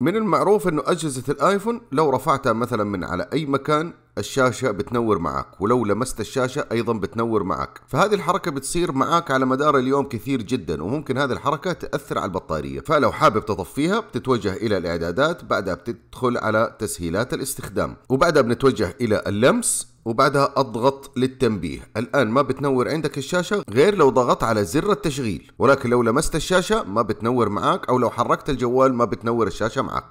من المعروف انه اجهزة الايفون لو رفعتها مثلا من على اي مكان الشاشة بتنور معك ولو لمست الشاشة ايضا بتنور معك فهذه الحركة بتصير معك على مدار اليوم كثير جدا وممكن هذه الحركة تأثر على البطارية فلو حابب تطفيها بتتوجه الى الاعدادات بعدها بتدخل على تسهيلات الاستخدام وبعدها بنتوجه الى اللمس وبعدها اضغط للتنبيه الان ما بتنور عندك الشاشه غير لو ضغطت على زر التشغيل ولكن لو لمست الشاشه ما بتنور معاك او لو حركت الجوال ما بتنور الشاشه معاك